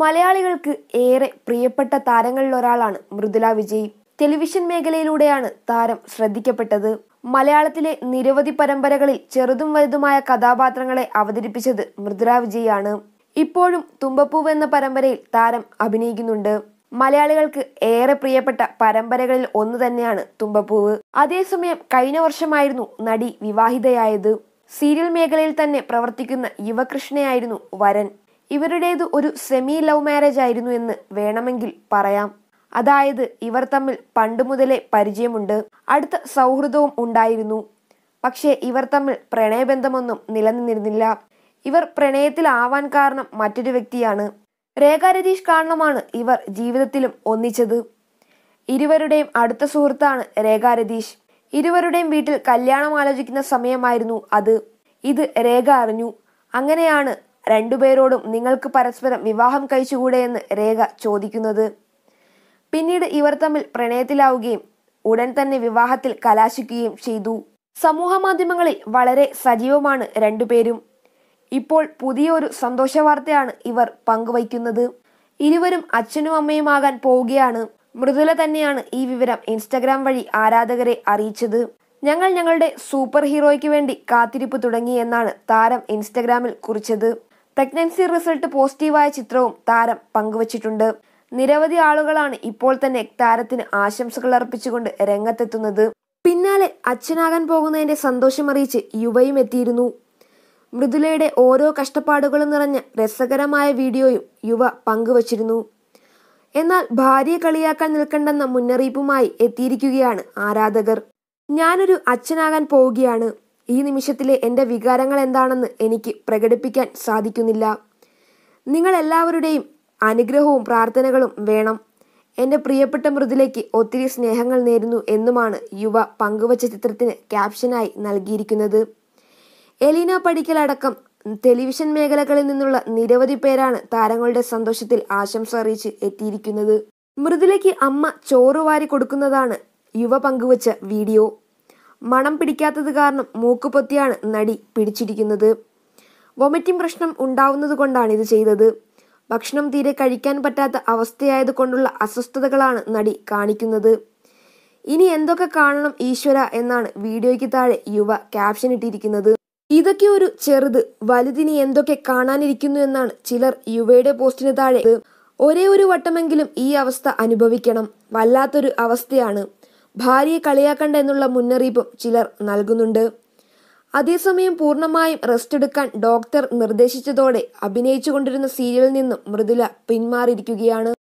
മലയാളികൾക്ക് ഏറെ പ്രിയപ്പെട്ട താരങ്ങളിൽ ഒരാളാണ് മൃദുല വിജയ് ടെലിവിഷൻ മേഖലയിലൂടെയാണ് താരം ശ്രദ്ധിക്കപ്പെട്ടത് മലയാളത്തിലെ നിരവധി പരമ്പരകളിൽ ചെറുതും വലുതുമായ കഥാപാത്രങ്ങളെ അവതരിപ്പിച്ചത് മൃദുല വിജയാണ് ഇപ്പോഴും തുമ്പപ്പൂവ് എന്ന പരമ്പരയിൽ താരം അഭിനയിക്കുന്നുണ്ട് മലയാളികൾക്ക് ഏറെ പ്രിയപ്പെട്ട പരമ്പരകളിൽ ഒന്ന് തന്നെയാണ് തുമ്പപ്പൂവ് അതേസമയം കഴിഞ്ഞ വർഷമായിരുന്നു നടി വിവാഹിതയായത് സീരിയൽ മേഖലയിൽ തന്നെ പ്രവർത്തിക്കുന്ന യുവകൃഷ്ണയായിരുന്നു വരൻ ഇവരുടേത് ഒരു സെമി ലവ് മാരേജ് ആയിരുന്നു എന്ന് വേണമെങ്കിൽ പറയാം അതായത് ഇവർ തമ്മിൽ പണ്ട് മുതലേ പരിചയമുണ്ട് അടുത്ത സൗഹൃദവും ഉണ്ടായിരുന്നു പക്ഷേ ഇവർ തമ്മിൽ പ്രണയബന്ധമൊന്നും നിലനിന്നിരുന്നില്ല ഇവർ പ്രണയത്തിലാവാൻ കാരണം മറ്റൊരു വ്യക്തിയാണ് രേഖ രതീഷ് കാരണമാണ് ഇവർ ജീവിതത്തിലും ഒന്നിച്ചത് ഇരുവരുടെയും അടുത്ത സുഹൃത്താണ് രേഖ രതീഷ് ഇരുവരുടെയും വീട്ടിൽ കല്യാണം ആലോചിക്കുന്ന സമയമായിരുന്നു അത് ഇത് രേഖ അറിഞ്ഞു അങ്ങനെയാണ് രണ്ടുപേരോടും നിങ്ങൾക്ക് പരസ്പരം വിവാഹം കഴിച്ചുകൂടെയെന്ന് രേഖ ചോദിക്കുന്നത് പിന്നീട് ഇവർ തമ്മിൽ പ്രണയത്തിലാവുകയും ഉടൻ തന്നെ വിവാഹത്തിൽ കലാശിക്കുകയും ചെയ്തു സമൂഹ മാധ്യമങ്ങളിൽ വളരെ സജീവമാണ് രണ്ടുപേരും ഇപ്പോൾ പുതിയൊരു സന്തോഷ വാർത്തയാണ് ഇവർ പങ്കുവയ്ക്കുന്നത് ഇരുവരും അച്ഛനും അമ്മയുമാകാൻ പോവുകയാണ് മൃദുല തന്നെയാണ് ഈ വിവരം ഇൻസ്റ്റഗ്രാം വഴി ആരാധകരെ അറിയിച്ചത് ഞങ്ങൾ ഞങ്ങളുടെ സൂപ്പർ ഹീറോയ്ക്ക് വേണ്ടി കാത്തിരിപ്പ് തുടങ്ങി എന്നാണ് താരം ഇൻസ്റ്റഗ്രാമിൽ കുറിച്ചത് പ്രഗ്നൻസി റിസൾട്ട് പോസിറ്റീവായ ചിത്രവും താരം പങ്കുവച്ചിട്ടുണ്ട് നിരവധി ആളുകളാണ് ഇപ്പോൾ തന്നെ താരത്തിന് ആശംസകൾ അർപ്പിച്ചുകൊണ്ട് രംഗത്തെത്തുന്നത് പിന്നാലെ അച്ഛനാകാൻ പോകുന്നതിന്റെ സന്തോഷം അറിയിച്ച് യുവയും എത്തിയിരുന്നു മൃദുലയുടെ ഓരോ കഷ്ടപ്പാടുകളും നിറഞ്ഞ രസകരമായ വീഡിയോയും യുവ പങ്കുവച്ചിരുന്നു എന്നാൽ ഭാര്യയെ കളിയാക്കാൻ നിൽക്കണ്ടെന്ന മുന്നറിയിപ്പുമായി എത്തിയിരിക്കുകയാണ് ആരാധകർ ഞാനൊരു അച്ഛനാകാൻ പോവുകയാണ് ഈ നിമിഷത്തിലെ എൻ്റെ വികാരങ്ങൾ എന്താണെന്ന് എനിക്ക് പ്രകടിപ്പിക്കാൻ സാധിക്കുന്നില്ല നിങ്ങൾ എല്ലാവരുടെയും അനുഗ്രഹവും പ്രാർത്ഥനകളും വേണം എൻ്റെ പ്രിയപ്പെട്ട മൃദുലേക്ക് ഒത്തിരി സ്നേഹങ്ങൾ നേരുന്നു എന്നുമാണ് യുവ പങ്കുവച്ച ചിത്രത്തിന് ക്യാപ്ഷനായി നൽകിയിരിക്കുന്നത് എലീന പടിക്കലടക്കം ടെലിവിഷൻ മേഖലകളിൽ നിന്നുള്ള നിരവധി പേരാണ് താരങ്ങളുടെ സന്തോഷത്തിൽ ആശംസ അറിയിച്ച് എത്തിയിരിക്കുന്നത് മൃദുലയ്ക്ക് അമ്മ ചോറ് വാരി കൊടുക്കുന്നതാണ് യുവ പങ്കുവച്ച വീഡിയോ മണം പിടിക്കാത്തത് കാരണം മൂക്കുപൊത്തിയാണ് നടി പിടിച്ചിരിക്കുന്നത് വൊമിറ്റിംഗ് പ്രശ്നം ഉണ്ടാവുന്നത് കൊണ്ടാണ് ഇത് ചെയ്തത് ഭക്ഷണം തീരെ കഴിക്കാൻ പറ്റാത്ത അവസ്ഥയായത് കൊണ്ടുള്ള അസ്വസ്ഥതകളാണ് നടി കാണിക്കുന്നത് ഇനി എന്തൊക്കെ കാണണം ഈശ്വര എന്നാണ് വീഡിയോയ്ക്ക് താഴെ യുവ ക്യാപ്ഷൻ ഇട്ടിരിക്കുന്നത് ഇതൊക്കെ ഒരു ചെറുത് വലുതിനി എന്തൊക്കെ കാണാനിരിക്കുന്നു എന്നാണ് ചിലർ യുവയുടെ പോസ്റ്റിന് താഴെ ഒരേ ഒരു വട്ടമെങ്കിലും ഈ അവസ്ഥ അനുഭവിക്കണം വല്ലാത്തൊരു അവസ്ഥയാണ് ഭാര്യയെ കളിയാക്കണ്ട എന്നുള്ള മുന്നറിയിപ്പും ചിലർ നൽകുന്നുണ്ട് അതേസമയം പൂർണ്ണമായും റെസ്റ്റ് എടുക്കാൻ ഡോക്ടർ നിർദ്ദേശിച്ചതോടെ അഭിനയിച്ചുകൊണ്ടിരുന്ന സീരിയലിൽ നിന്നും മൃദുല പിന്മാറിയിരിക്കുകയാണ്